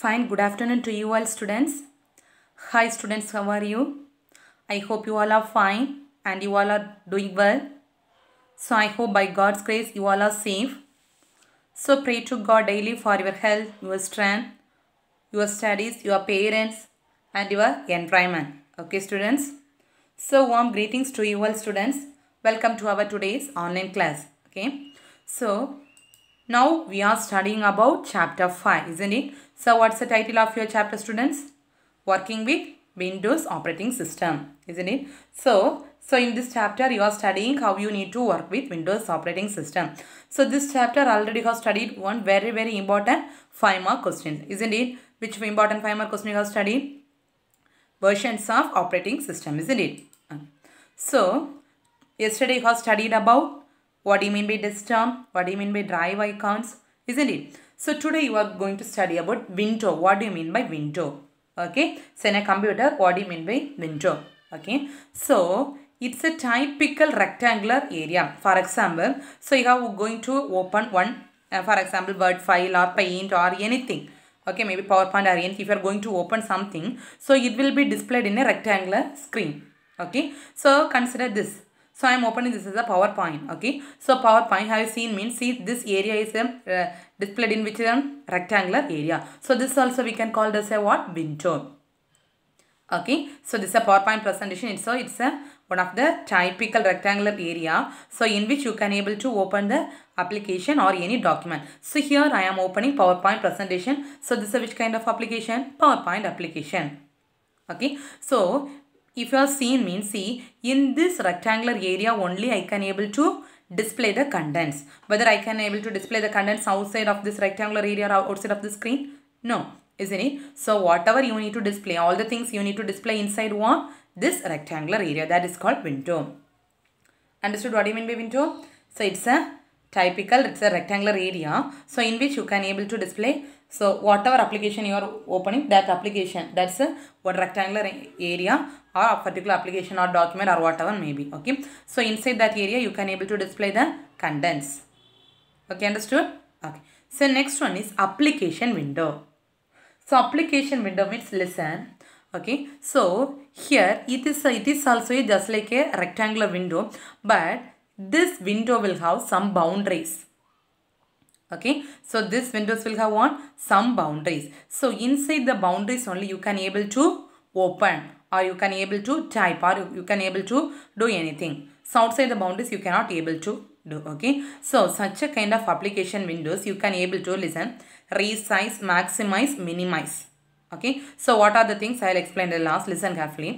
Fine, good afternoon to you all students. Hi students, how are you? I hope you all are fine and you all are doing well. So I hope by God's grace you all are safe. So pray to God daily for your health, your strength, your studies, your parents and your environment. Okay students. So warm greetings to you all students. Welcome to our today's online class. Okay. So now we are studying about chapter 5 isn't it. So what's the title of your chapter students? Working with Windows operating system, isn't it? So, so in this chapter you are studying how you need to work with Windows operating system. So this chapter already has studied one very very important five mark question, isn't it? Which important five mark question you have studied? Versions of operating system, isn't it? So, yesterday you have studied about what do you mean by desktop, what do you mean by drive icons, isn't it? So today you are going to study about window. What do you mean by window? Okay. So in a computer, what do you mean by window? Okay. So it's a typical rectangular area. For example, so you are going to open one, uh, for example, word file or paint or anything okay maybe powerpoint or anything if you are going to open something so it will be displayed in a rectangular screen okay so consider this so I am opening this as a PowerPoint. Okay. So PowerPoint have you seen means see this area is a uh, displayed in which is um, a rectangular area. So this also we can call this a what window. Okay. So this is a PowerPoint presentation. It's so it's a one of the typical rectangular area. So in which you can able to open the application or any document. So here I am opening PowerPoint presentation. So this is which kind of application? PowerPoint application okay so if you are seen means see in this rectangular area only I can able to display the contents. Whether I can able to display the contents outside of this rectangular area or outside of the screen? No, isn't it? So whatever you need to display, all the things you need to display inside one, this rectangular area that is called window. Understood what do you mean by window? So it's a typical, it's a rectangular area. So in which you can able to display so whatever application you are opening, that application, that's a rectangular area or a particular application or document or whatever maybe. Okay. So inside that area, you can able to display the contents. Okay, understood? Okay. So next one is application window. So application window means listen. Okay. So here it is it is also just like a rectangular window, but this window will have some boundaries okay so this windows will have on some boundaries so inside the boundaries only you can able to open or you can able to type or you can able to do anything so outside the boundaries you cannot able to do okay so such a kind of application windows you can able to listen resize maximize minimize okay so what are the things i'll explain the last listen carefully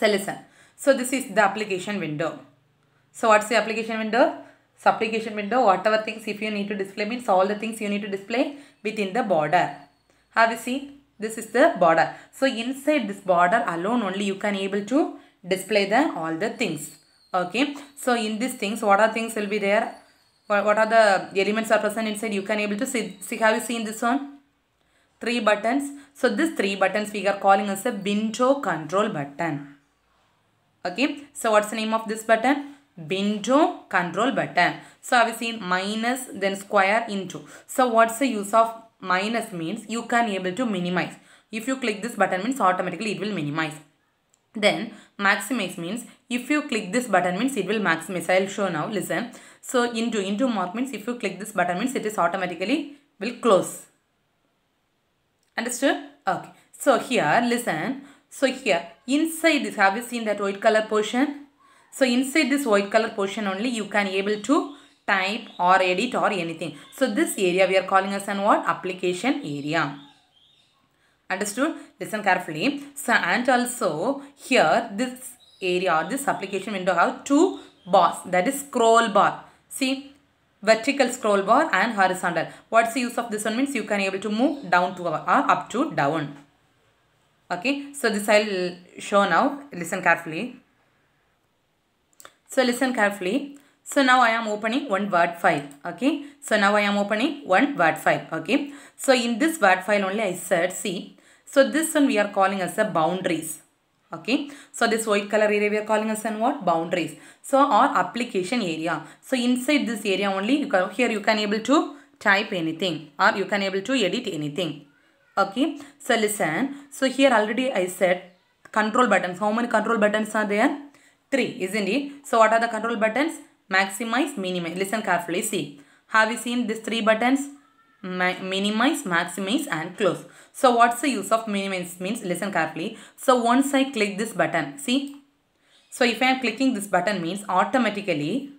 so listen so this is the application window so what's the application window supplication window whatever things if you need to display means all the things you need to display within the border. Have you seen? This is the border. So inside this border alone only you can able to display the all the things. Okay. So in these things what are things will be there? What are the elements are present inside? You can able to see, see have you seen this one? Three buttons. So this three buttons we are calling as a window control button. Okay. So what's the name of this button? window control button. So I have seen minus then square into. So what's the use of minus means you can able to minimize. If you click this button means automatically it will minimize. Then maximize means if you click this button means it will maximize. I will show now listen. So into into mark means if you click this button means it is automatically will close. Understood? Okay. So here listen. So here inside this have you seen that white color portion? So inside this white color portion only you can able to type or edit or anything. So this area we are calling as an what? Application area. Understood? Listen carefully. So and also here this area or this application window have two bars that is scroll bar. See vertical scroll bar and horizontal. What's the use of this one means you can able to move down to or up to down. Okay. So this I'll show now. Listen carefully. So listen carefully. So now I am opening one Word file. Okay. So now I am opening one Word file. Okay. So in this Word file only I said see. So this one we are calling as a boundaries. Okay. So this white color area we are calling as an what? Boundaries. So our application area. So inside this area only you can here you can able to type anything or you can able to edit anything. Okay. So listen. So here already I said control buttons. How many control buttons are there? 3, isn't it? So what are the control buttons? Maximize, minimize. Listen carefully, see. Have you seen these three buttons? Ma minimize, maximize and close. So what's the use of minimize means? Listen carefully. So once I click this button, see? So if I am clicking this button means automatically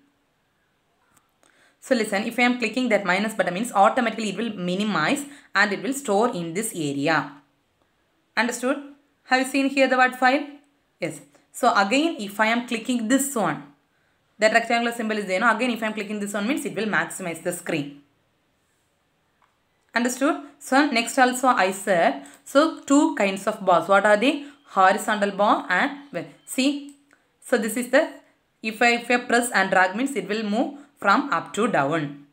so listen, if I am clicking that minus button means automatically it will minimize and it will store in this area. Understood? Have you seen here the word file? Yes. So again if I am clicking this one, that rectangular symbol is there. No, again if I am clicking this one means it will maximize the screen. Understood? So next also I said, so two kinds of bars. What are they? Horizontal bar and, well, see, so this is the, if I, if I press and drag means it will move from up to down.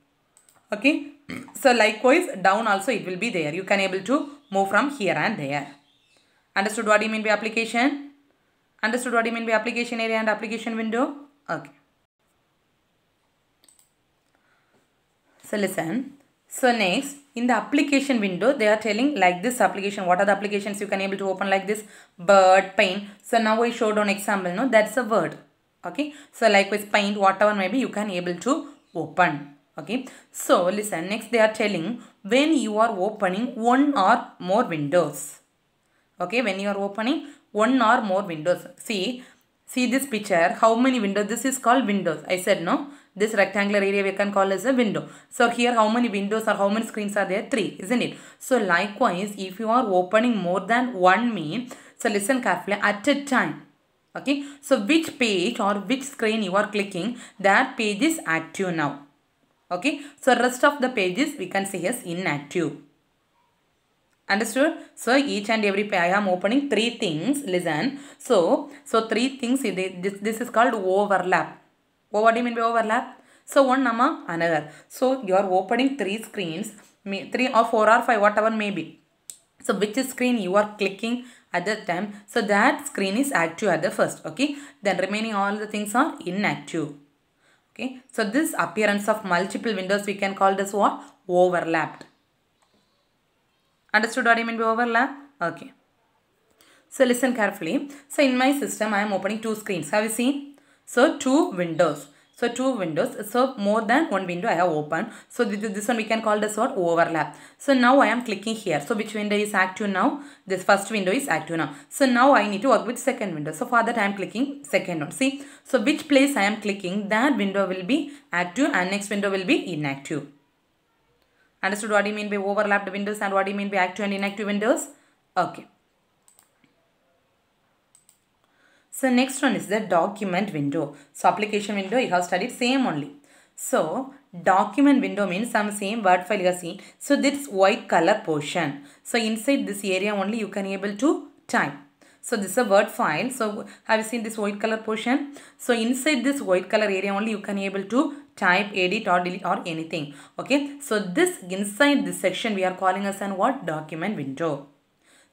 Okay. So likewise down also it will be there. You can able to move from here and there. Understood what do you mean by application? Understood what you mean by application area and application window? Okay. So listen. So next, in the application window, they are telling like this application. What are the applications you can able to open like this? Bird, paint. So now I showed on example, no? That's a word. Okay. So likewise, paint, whatever maybe you can able to open. Okay. So listen, next they are telling when you are opening one or more windows. Okay. When you are opening one or more windows. See, see this picture, how many windows? This is called windows. I said no, this rectangular area we can call as a window. So here how many windows or how many screens are there? 3, isn't it? So likewise, if you are opening more than one mean, so listen carefully, at a time, okay? So which page or which screen you are clicking, that page is active now, okay? So rest of the pages we can say is inactive understood so each and every i am opening three things listen so so three things this, this is called overlap oh, what do you mean by overlap so one nama another so you are opening three screens three or four or five whatever may be so which screen you are clicking at that time so that screen is active at the first okay then remaining all the things are inactive okay so this appearance of multiple windows we can call this what overlapped Understood what I mean by overlap? Okay. So listen carefully. So in my system, I am opening two screens. Have you seen? So two windows. So two windows. So more than one window I have opened. So this one we can call this what? Overlap. So now I am clicking here. So which window is active now? This first window is active now. So now I need to work with second window. So for that I am clicking second one. See? So which place I am clicking that window will be active and next window will be inactive. Understood what do you mean by overlapped windows and what do you mean by active and inactive windows? Okay. So next one is the document window. So application window you have studied same only. So document window means some same word file you have seen. So this white color portion. So inside this area only you can able to type. So this is a word file. So have you seen this white color portion? So inside this white color area only you can able to type edit or delete or anything okay so this inside this section we are calling as an what document window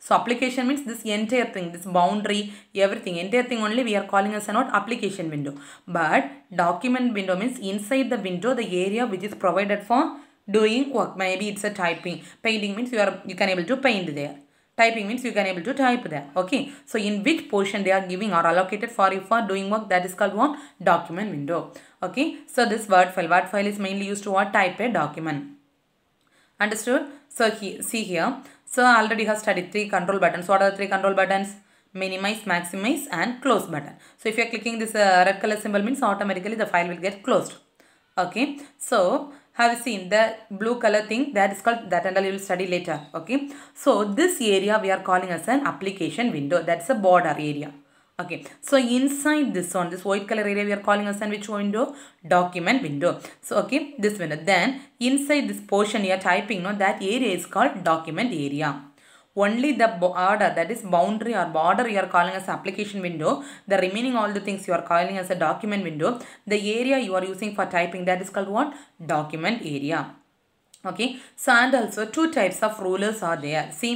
so application means this entire thing, this boundary, everything, entire thing only we are calling as an what application window. But document window means inside the window the area which is provided for doing work. Maybe it's a typing. Painting means you are you can able to paint there. Typing means you can able to type there. Okay. So in which portion they are giving or allocated for if you for doing work that is called one document window. Okay. So this word file. Word file is mainly used to what type a document. Understood? So he, see here. So already have studied three control buttons. What are the three control buttons? minimize, maximize and close button. So if you are clicking this uh, red color symbol means automatically the file will get closed. Okay. So have seen the blue color thing that is called that and all you will study later okay so this area we are calling as an application window that's a border area okay so inside this one this white color area we are calling as an which window document window so okay this window then inside this portion you are typing no that area is called document area only the border that is boundary or border you are calling as application window the remaining all the things you are calling as a document window the area you are using for typing that is called what document area okay so and also two types of rulers are there see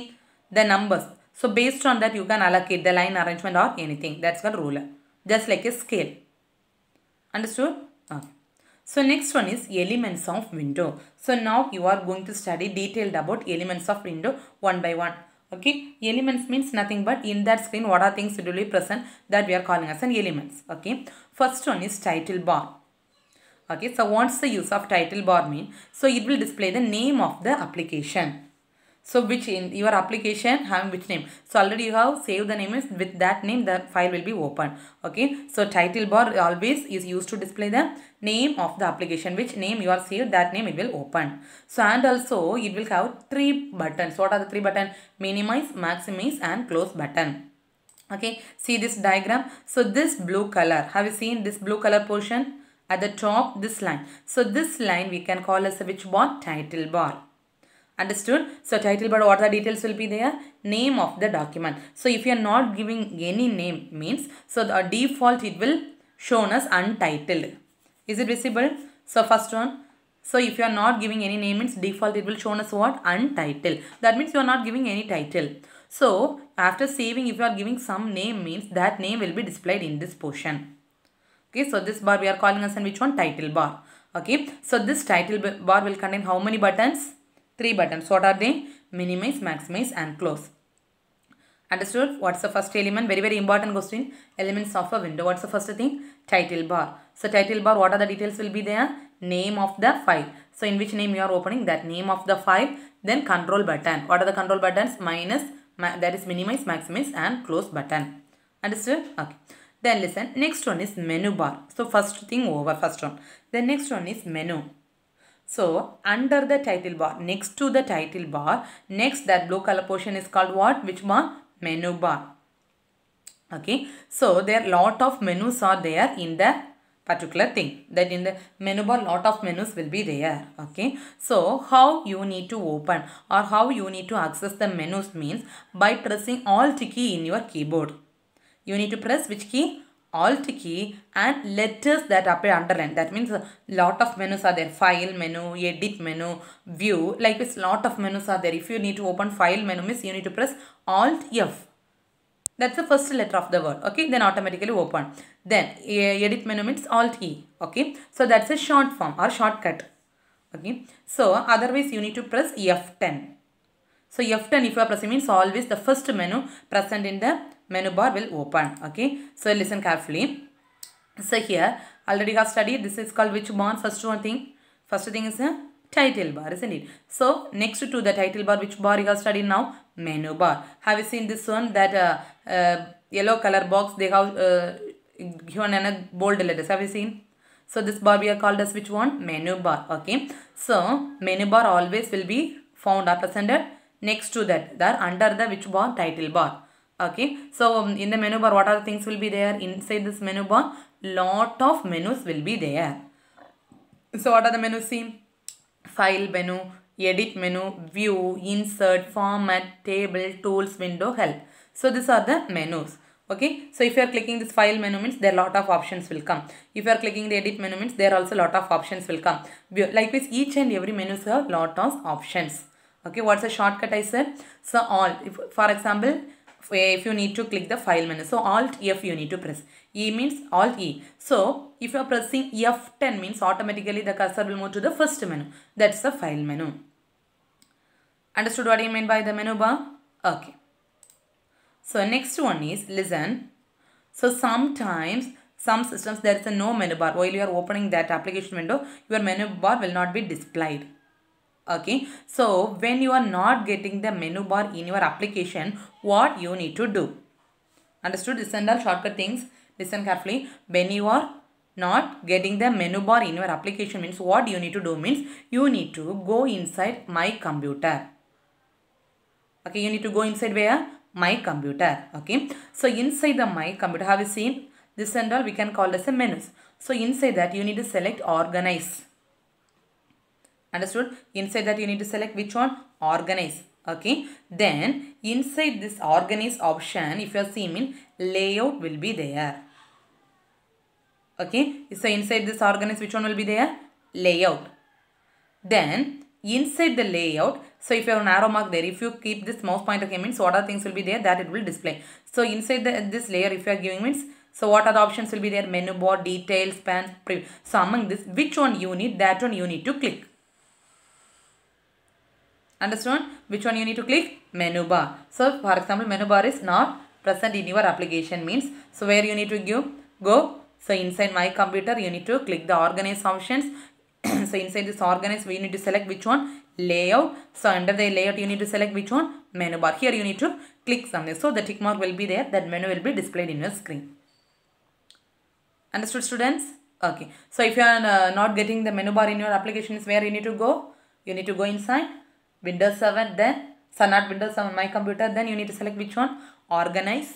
the numbers so based on that you can allocate the line arrangement or anything that's called ruler just like a scale understood okay. So next one is elements of window. So now you are going to study detailed about elements of window one by one okay elements means nothing but in that screen what are things be present that we are calling as an elements okay first one is title bar okay so what's the use of title bar mean so it will display the name of the application so which in your application have which name. So already you have saved the name is with that name the file will be open. Okay. So title bar always is used to display the name of the application which name you are saved that name it will open. So and also it will have three buttons. What are the three buttons? Minimize, maximize and close button okay see this diagram so this blue color have you seen this blue color portion at the top this line so this line we can call as a which bar title bar understood so title but what the details will be there name of the document so if you are not giving any name means so the default it will shown as untitled is it visible so first one so if you are not giving any name means default it will shown as what untitled that means you are not giving any title so after saving if you are giving some name means that name will be displayed in this portion okay so this bar we are calling as and which one title bar okay so this title bar will contain how many buttons Three buttons. What are they? Minimize, maximize and close. Understood? What's the first element? Very, very important question. Elements of a window. What's the first thing? Title bar. So, title bar, what are the details will be there? Name of the file. So, in which name you are opening? That name of the file. Then, control button. What are the control buttons? Minus, that is minimize, maximize and close button. Understood? Okay. Then, listen. Next one is menu bar. So, first thing over. First one. Then, next one is menu. So, under the title bar, next to the title bar, next that blue color portion is called what? Which bar? Menu bar. Okay. So, there are lot of menus are there in the particular thing. That in the menu bar, lot of menus will be there. Okay. So, how you need to open or how you need to access the menus means by pressing Alt key in your keyboard. You need to press which key? alt key and letters that appear underlined that means lot of menus are there file menu edit menu view like it's lot of menus are there if you need to open file menu means you need to press alt f that's the first letter of the word okay then automatically open then edit menu means alt e okay so that's a short form or shortcut okay so otherwise you need to press f10 so f10 if you are pressing means always the first menu present in the menu bar will open okay so listen carefully so here already have studied this is called which bar first one thing first thing is a uh, title bar isn't it so next to the title bar which bar you have studied now menu bar have you seen this one that uh, uh, yellow color box they have uh, given in a bold letters have you seen so this bar we are called as which one menu bar okay so menu bar always will be found represented next to that there under the which bar title bar okay so um, in the menu bar what are the things will be there inside this menu bar lot of menus will be there so what are the menus see file menu edit menu view insert format table tools window help so these are the menus okay so if you are clicking this file menu means there are lot of options will come if you are clicking the edit menu means there are also lot of options will come likewise each and every menu have lot of options okay what's a shortcut i said so all if, for example if you need to click the file menu. So Alt F you need to press. E means Alt E. So if you are pressing F10 means automatically the cursor will move to the first menu. That's the file menu. Understood what you mean by the menu bar? Okay. So next one is listen. So sometimes some systems there is a no menu bar. While you are opening that application window, your menu bar will not be displayed okay so when you are not getting the menu bar in your application what you need to do understood this and all shortcut things listen carefully when you are not getting the menu bar in your application means what you need to do means you need to go inside my computer okay you need to go inside where my computer okay so inside the my computer have you seen this and all we can call as a menus so inside that you need to select organize Understood? Inside that you need to select which one? Organize. Okay. Then inside this organize option, if you see mean layout will be there. Okay. So inside this organize, which one will be there? Layout. Then inside the layout, so if you have an arrow mark there, if you keep this mouse pointer here means what are things will be there that it will display. So inside the, this layer, if you are giving means so what are the options will be there? Menu bar, details, span, preview. So among this, which one you need, that one you need to click. Understand? Which one you need to click? Menu bar. So, for example, menu bar is not present in your application means. So, where you need to give? Go. So, inside my computer, you need to click the organize options. so, inside this organize, we need to select which one? Layout. So, under the layout, you need to select which one? Menu bar. Here, you need to click something. So, the tick mark will be there. That menu will be displayed in your screen. Understood, students? Okay. So, if you are uh, not getting the menu bar in your applications, where you need to go? You need to go inside Windows 7 then so Windows 7 my computer then you need to select which one organize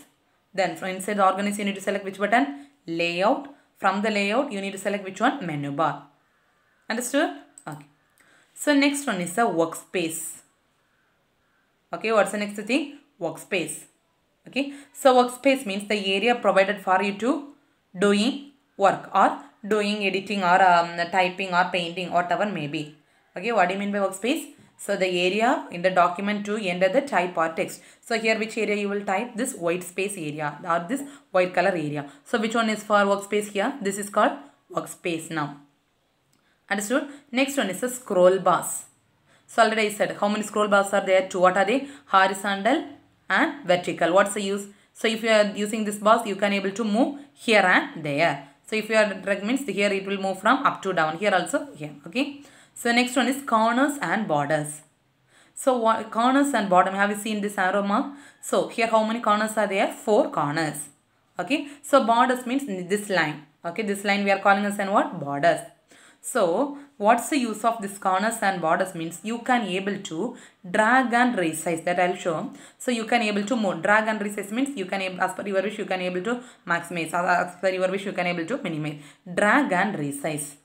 then from inside the organize you need to select which button layout from the layout you need to select which one menu bar understood okay so next one is the workspace okay what's the next thing workspace okay so workspace means the area provided for you to doing work or doing editing or um, typing or painting whatever may be okay what do you mean by workspace so the area in the document to enter the type or text. So here which area you will type? This white space area or this white color area. So which one is for workspace here? This is called workspace now. Understood? Next one is the scroll bars. So already I said how many scroll bars are there? Two. What are they? Horizontal and vertical. What's the use? So if you are using this bars, you can able to move here and there. So if you are drag means here it will move from up to down. Here also here. Okay. So next one is corners and borders. So what, corners and bottom, have you seen this arrow mark? So here how many corners are there? Four corners. Okay. So borders means this line. Okay. This line we are calling as and what? Borders. So what's the use of this corners and borders means you can able to drag and resize that I'll show. So you can able to move. Drag and resize means you can able, as per your wish you can able to maximize. As per your wish you can able to minimize. Drag and resize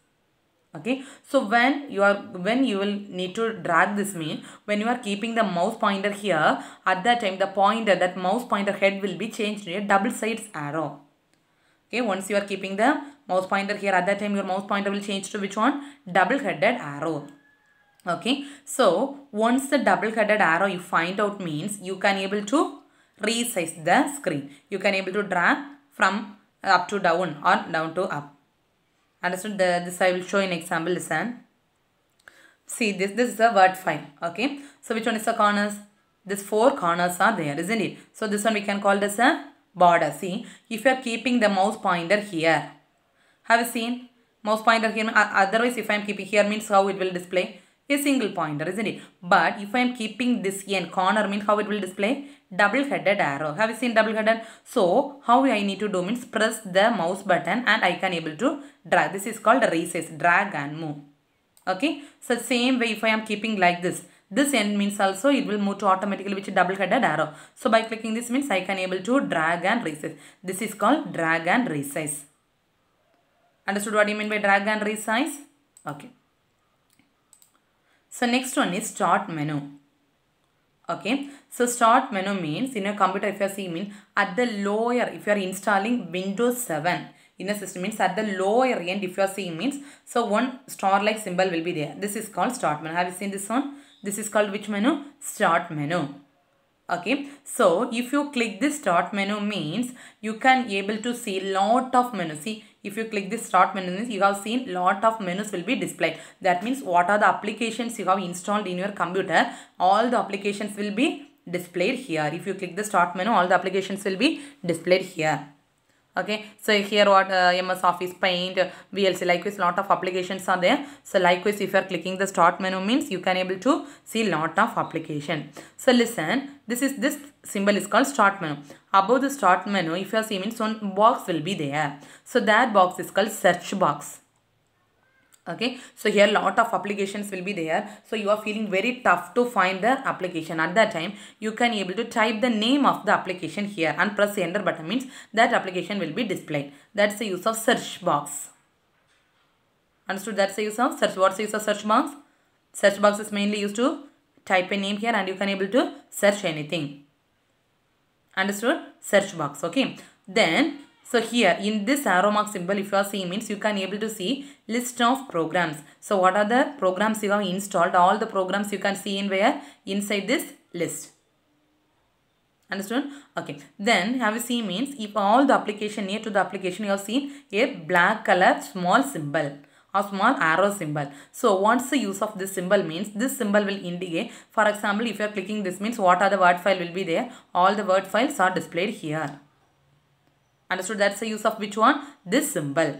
okay so when you are when you will need to drag this mean when you are keeping the mouse pointer here at that time the pointer that mouse pointer head will be changed to a double sides arrow okay once you are keeping the mouse pointer here at that time your mouse pointer will change to which one double headed arrow okay so once the double headed arrow you find out means you can able to resize the screen you can able to drag from up to down or down to up understood the, this i will show in example listen see this this is a word file okay so which one is the corners this four corners are there isn't it so this one we can call this a border see if you are keeping the mouse pointer here have you seen mouse pointer here otherwise if i am keeping here means how it will display a single pointer, isn't it? But if I am keeping this n corner means how it will display? Double-headed arrow. Have you seen double-headed? So, how I need to do means press the mouse button and I can able to drag. This is called recess, drag and move. Okay. So, same way if I am keeping like this, this end means also it will move to automatically which double-headed arrow. So, by clicking this means I can able to drag and resize. This is called drag and resize. Understood what you mean by drag and resize? Okay. So next one is start menu. Okay, so start menu means in your computer if you are seeing mean at the lower if you are installing Windows 7 in a system means at the lower end if you are seeing means so one star like symbol will be there. This is called start menu. Have you seen this one? This is called which menu? Start menu okay so if you click this start menu means you can able to see lot of menu see if you click this start menu you have seen lot of menus will be displayed that means what are the applications you have installed in your computer all the applications will be displayed here if you click the start menu all the applications will be displayed here okay so here what uh, ms office paint vlc likewise lot of applications are there so likewise if you are clicking the start menu means you can able to see lot of application so listen this is this symbol is called start menu above the start menu if you are see means one box will be there so that box is called search box okay so here lot of applications will be there so you are feeling very tough to find the application at that time you can able to type the name of the application here and press enter button means that application will be displayed that's the use of search box understood that's the use of search what's the use of search box search box is mainly used to type a name here and you can able to search anything understood search box okay then so here in this arrow mark symbol if you are seeing means you can able to see list of programs. So what are the programs you have installed? All the programs you can see in where? Inside this list. Understood? Okay. Then have you seen means if all the application near to the application you have seen a black color small symbol or small arrow symbol. So what's the use of this symbol means this symbol will indicate for example if you are clicking this means what are the word file will be there all the word files are displayed here. Understood? That's the use of which one? This symbol.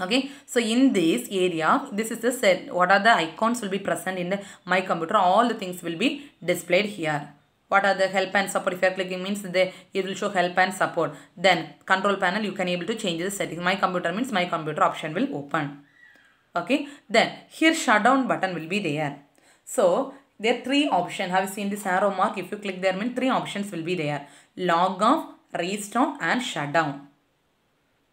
Okay, so in this area, this is the set. What are the icons will be present in the, my computer? All the things will be displayed here what are the help and support if you are clicking means the it will show help and support then control panel you can able to change the settings my computer means my computer option will open okay then here shutdown button will be there so there are three options have you seen this arrow mark if you click there means three options will be there log off Restart and shut down.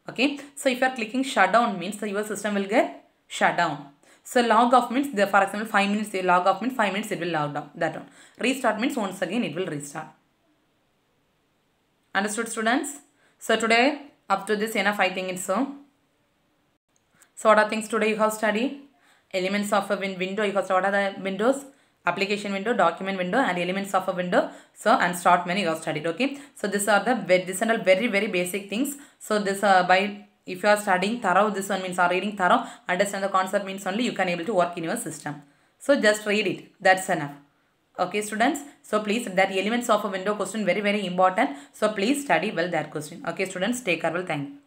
Okay. So if you are clicking shut down means your system will get shut down. So log off means for example 5 minutes you log off means 5 minutes it will log down that one. Restart means once again it will restart. Understood students? So today up to this enough I think it's so. Uh, so what are things today you have studied? Elements of a window you have studied what are the windows? application window, document window and elements of a window. So and start many you studied. Okay. So these are the these are very very basic things. So this uh, by if you are studying thorough this one means are reading thorough understand the concept means only you can able to work in your system. So just read it that's enough. Okay students. So please that elements of a window question very very important. So please study well that question. Okay students take care well thank you.